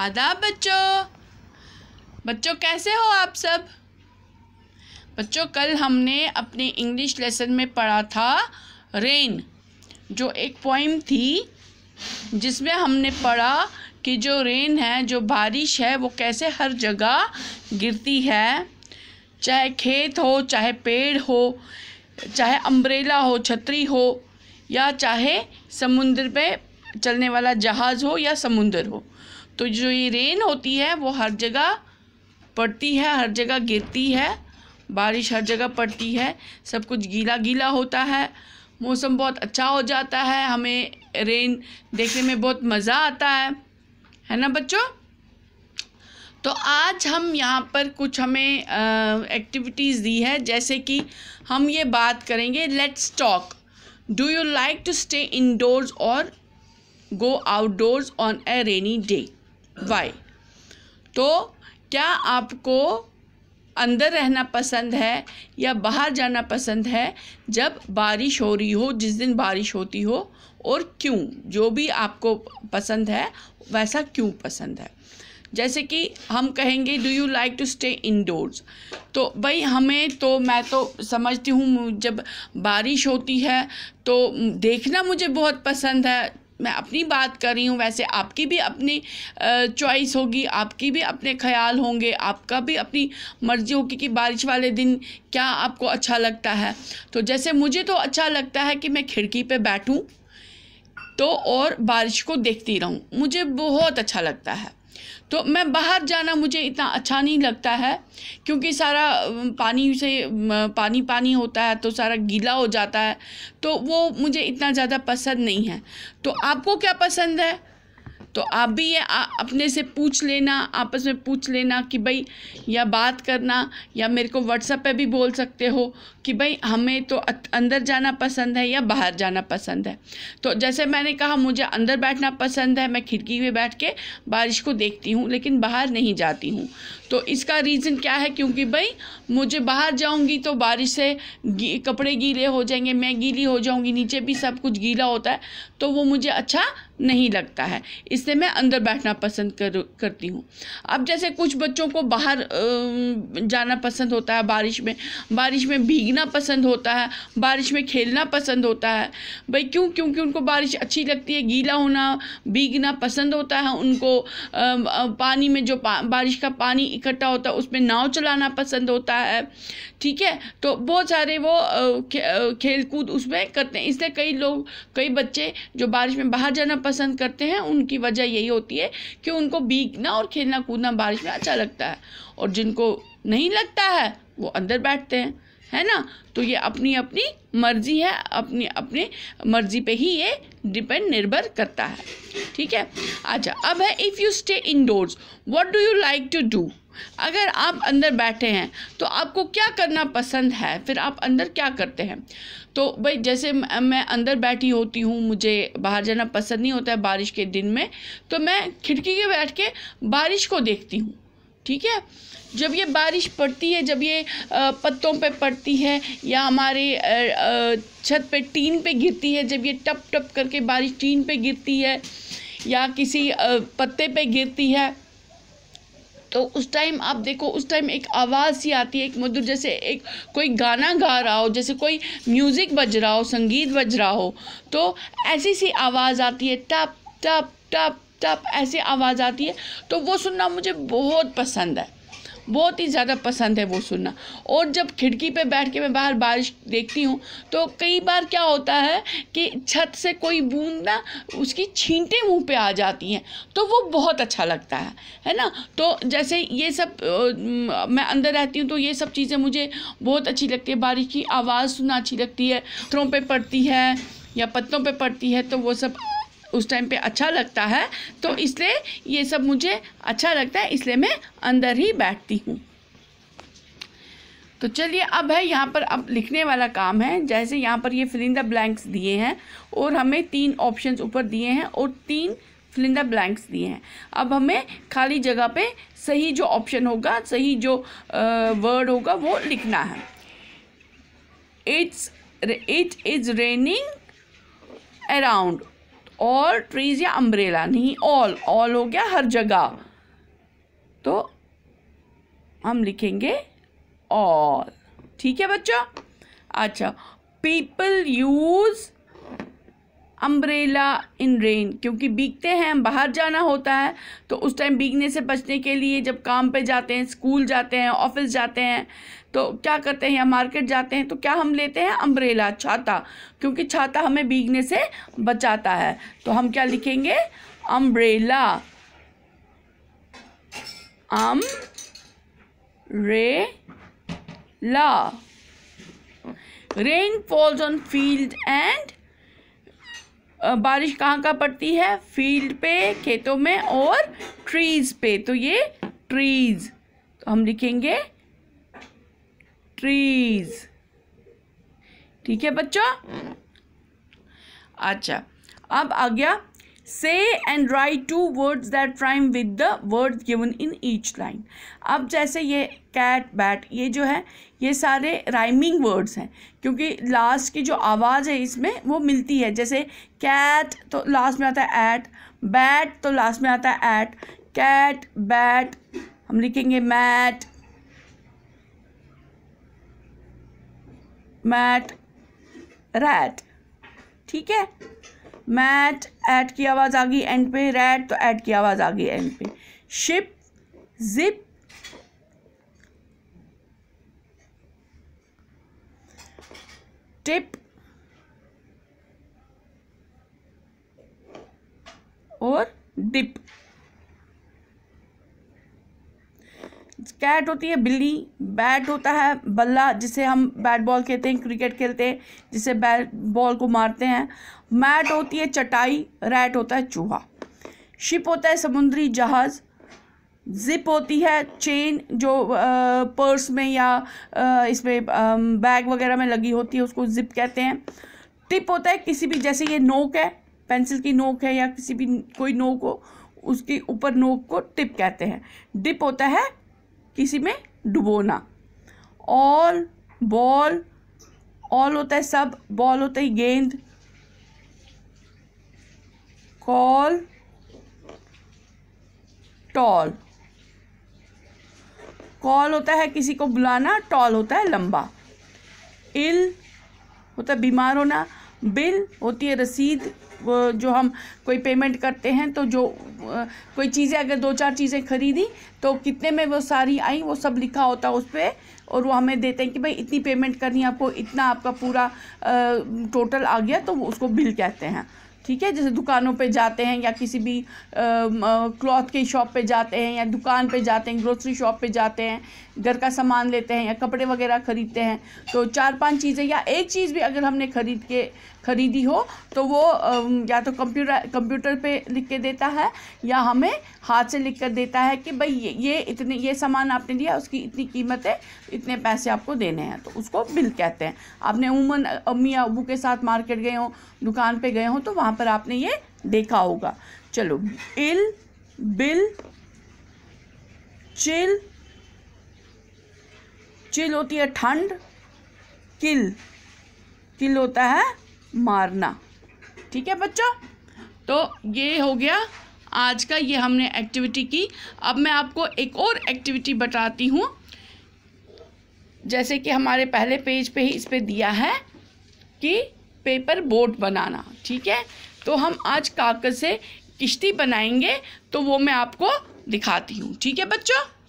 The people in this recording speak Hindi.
आदाब बच्चों बच्चों कैसे हो आप सब बच्चों कल हमने अपने इंग्लिश लेसन में पढ़ा था रेन जो एक पोइम थी जिसमें हमने पढ़ा कि जो रेन है जो बारिश है वो कैसे हर जगह गिरती है चाहे खेत हो चाहे पेड़ हो चाहे अम्ब्रेला हो छतरी हो या चाहे समुद्र पे चलने वाला जहाज़ हो या समुंदर हो तो जो ये रेन होती है वो हर जगह पड़ती है हर जगह गिरती है बारिश हर जगह पड़ती है सब कुछ गीला गीला होता है मौसम बहुत अच्छा हो जाता है हमें रेन देखने में बहुत मज़ा आता है है ना बच्चों तो आज हम यहाँ पर कुछ हमें एक्टिविटीज़ दी है जैसे कि हम ये बात करेंगे let's talk do you like to stay indoors और go outdoors on a rainy day why तो क्या आपको अंदर रहना पसंद है या बाहर जाना पसंद है जब बारिश हो रही हो जिस दिन बारिश होती हो और क्यों जो भी आपको पसंद है वैसा क्यों पसंद है जैसे कि हम कहेंगे do you like to stay indoors तो भाई हमें तो मैं तो समझती हूँ जब बारिश होती है तो देखना मुझे बहुत पसंद है मैं अपनी बात कर रही हूँ वैसे आपकी भी अपनी चॉइस होगी आपकी भी अपने ख्याल होंगे आपका भी अपनी मर्जी होगी कि बारिश वाले दिन क्या आपको अच्छा लगता है तो जैसे मुझे तो अच्छा लगता है कि मैं खिड़की पे बैठूं तो और बारिश को देखती रहूं मुझे बहुत अच्छा लगता है तो मैं बाहर जाना मुझे इतना अच्छा नहीं लगता है क्योंकि सारा पानी से पानी पानी होता है तो सारा गीला हो जाता है तो वो मुझे इतना ज़्यादा पसंद नहीं है तो आपको क्या पसंद है तो आप भी ये अपने से पूछ लेना आपस में पूछ लेना कि भाई या बात करना या मेरे को व्हाट्सएप पे भी बोल सकते हो कि भाई हमें तो अंदर जाना पसंद है या बाहर जाना पसंद है तो जैसे मैंने कहा मुझे अंदर बैठना पसंद है मैं खिड़की में बैठ के बारिश को देखती हूँ लेकिन बाहर नहीं जाती हूँ तो इसका रीज़न क्या है क्योंकि भाई मुझे बाहर जाऊँगी तो बारिश से गी, कपड़े गीले हो जाएंगे मैं गीली हो जाऊँगी नीचे भी सब कुछ गीला होता है तो वो मुझे अच्छा नहीं लगता है इससे मैं अंदर बैठना पसंद कर करती हूँ अब जैसे कुछ बच्चों को बाहर जाना पसंद होता है बारिश में बारिश में भीगना पसंद होता है बारिश में खेलना पसंद होता है भाई क्यों क्योंकि उनको बारिश अच्छी लगती है गीला होना भीगना पसंद होता है उनको पानी में जो पा, बारिश का पानी इकट्ठा होता है उसमें नाव चलाना पसंद होता है ठीक है तो बहुत सारे वो खेल कूद उसमें करते हैं इससे कई लोग कई बच्चे जो बारिश में बाहर जाना पसंद पसंद करते हैं उनकी वजह यही होती है कि उनको भीगना और खेलना कूदना बारिश में अच्छा लगता है और जिनको नहीं लगता है वो अंदर बैठते हैं है ना तो ये अपनी अपनी मर्जी है अपनी अपनी मर्जी पे ही ये डिपेंड निर्भर करता है ठीक है अच्छा अब है if you stay indoors what do you like to do अगर आप अंदर बैठे हैं तो आपको क्या करना पसंद है फिर आप अंदर क्या करते हैं तो भाई जैसे मैं अंदर बैठी होती हूँ मुझे बाहर जाना पसंद नहीं होता है बारिश के दिन में तो मैं खिड़की के बैठ के बारिश को देखती हूँ ठीक है जब ये बारिश पड़ती है जब ये पत्तों पे पड़ती है या हमारे छत पे टीन पे गिरती है जब ये टप टप करके बारिश टीन पे गिरती है या किसी पत्ते पे गिरती है तो उस टाइम आप देखो उस टाइम एक आवाज़ सी आती है एक मधुर जैसे एक कोई गाना गा रहा हो जैसे कोई म्यूज़िक बज रहा हो संगीत बज रहा हो तो ऐसी सी आवाज़ आती है टप टप टप टप ऐसी आवाज़ आती है तो वो सुनना मुझे बहुत पसंद है बहुत ही ज़्यादा पसंद है वो सुनना और जब खिड़की पे बैठ के मैं बाहर बारिश देखती हूँ तो कई बार क्या होता है कि छत से कोई बूंद ना उसकी छींटे मुंह पे आ जाती हैं तो वो बहुत अच्छा लगता है है ना तो जैसे ये सब मैं अंदर रहती हूँ तो ये सब चीज़ें मुझे बहुत अच्छी लगती है बारिश की आवाज़ सुनना अच्छी लगती है पत्थरों पर पड़ती है या पत्तों पर पड़ती है तो वो सब उस टाइम पे अच्छा लगता है तो इसलिए ये सब मुझे अच्छा लगता है इसलिए मैं अंदर ही बैठती हूँ तो चलिए अब है यहाँ पर अब लिखने वाला काम है जैसे यहाँ पर ये फिलिंदा ब्लैंक्स दिए हैं और हमें तीन ऑप्शंस ऊपर दिए हैं और तीन फिलिंदा ब्लैंक्स दिए हैं अब हमें खाली जगह पे सही जो ऑप्शन होगा सही जो वर्ड होगा वो लिखना है it's it is raining around all trees या अम्ब्रेला नहीं ऑल ऑल हो गया हर जगह तो हम लिखेंगे ऑल ठीक है बच्चों अच्छा people use umbrella in rain क्योंकि बीगते हैं हम बाहर जाना होता है तो उस टाइम बीगने से बचने के लिए जब काम पे जाते हैं स्कूल जाते हैं ऑफिस जाते हैं तो क्या करते हैं या मार्केट जाते हैं तो क्या हम लेते हैं अम्ब्रेला छाता क्योंकि छाता हमें बीगने से बचाता है तो हम क्या लिखेंगे umbrella umbrella rain falls on field and बारिश कहाँ कहाँ पड़ती है फील्ड पे खेतों में और ट्रीज पे तो ये ट्रीज तो हम लिखेंगे ट्रीज ठीक है बच्चों अच्छा अब आ गया से and write two words that rhyme with the word given in each line अब जैसे ये कैट बैट ये जो है ये सारे राइमिंग वर्ड्स हैं क्योंकि लास्ट की जो आवाज़ है इसमें वो मिलती है जैसे कैट तो लास्ट में आता है ऐट बैट तो लास्ट में आता है एट कैट बैट हम लिखेंगे मैट मैट रैट ठीक है मैट ऐड की आवाज़ आ गई एंड पे रेड तो ऐड की आवाज़ आ गई एंड पे शिप जिप टिप और डिप कैट होती है बिल्ली बैट होता है बल्ला जिसे हम बैट बॉल खेलते हैं क्रिकेट खेलते हैं जिसे बैट बॉल को मारते हैं मैट होती है चटाई रैट होता है चूहा शिप होता है समुद्री जहाज़ जिप होती है चेन जो आ, पर्स में या आ, इसमें बैग वगैरह में लगी होती है उसको जिप कहते हैं टिप होता है किसी भी जैसे ये नोक है पेंसिल की नोक है या किसी भी कोई नोक हो उसके ऊपर नोक को टिप कहते हैं डिप होता है किसी में डुबोना ऑल बॉल ऑल होता है सब बॉल होता है गेंद कॉल टॉल कॉल होता है किसी को बुलाना टॉल होता है लंबा इल होता है बीमार होना बिल होती है रसीद जो हम कोई पेमेंट करते हैं तो जो कोई चीज़ें अगर दो चार चीज़ें खरीदी तो कितने में वो सारी आई वो सब लिखा होता है उस पर और वो हमें देते हैं कि भाई इतनी पेमेंट करनी है आपको इतना आपका पूरा टोटल आ गया तो उसको बिल कहते हैं ठीक है जैसे दुकानों पे जाते हैं या किसी भी क्लॉथ की शॉप पे जाते हैं या दुकान पे जाते हैं ग्रोसरी शॉप पे जाते हैं घर का सामान लेते हैं या कपड़े वगैरह ख़रीदते हैं तो चार पांच चीज़ें या एक चीज़ भी अगर हमने ख़रीद के ख़रीदी हो तो वो या तो कंप्यूटर कंप्यूटर पे लिख के देता है या हमें हाथ से लिख कर देता है कि भाई ये ये इतने ये सामान आपने लिया उसकी इतनी कीमत है इतने पैसे आपको देने हैं तो उसको बिल कहते हैं आपने उमन अम्मी अबू के साथ मार्केट गए हों दुकान पे गए हों तो वहाँ पर आपने ये देखा होगा चलो इल बिल चिल चिल होती है ठंड किल किल होता है मारना ठीक है बच्चों तो ये हो गया आज का ये हमने एक्टिविटी की अब मैं आपको एक और एक्टिविटी बताती हूँ जैसे कि हमारे पहले पेज पे ही इस पर दिया है कि पेपर बोट बनाना ठीक है तो हम आज कागज़ से किश्ती बनाएंगे तो वो मैं आपको दिखाती हूँ ठीक है बच्चों